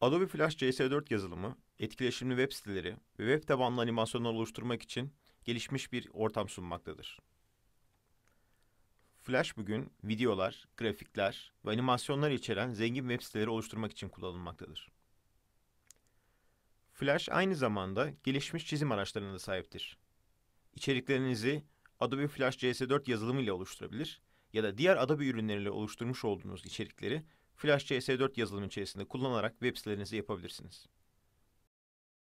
Adobe Flash CS4 yazılımı, etkileşimli web siteleri ve web tabanlı animasyonlar oluşturmak için gelişmiş bir ortam sunmaktadır. Flash bugün videolar, grafikler ve animasyonlar içeren zengin web siteleri oluşturmak için kullanılmaktadır. Flash aynı zamanda gelişmiş çizim araçlarına da sahiptir. İçeriklerinizi Adobe Flash CS4 yazılımı ile oluşturabilir ya da diğer Adobe ürünleriyle oluşturmuş olduğunuz içerikleri Flash CS4 yazılımı içerisinde kullanarak web sitelerinizi yapabilirsiniz.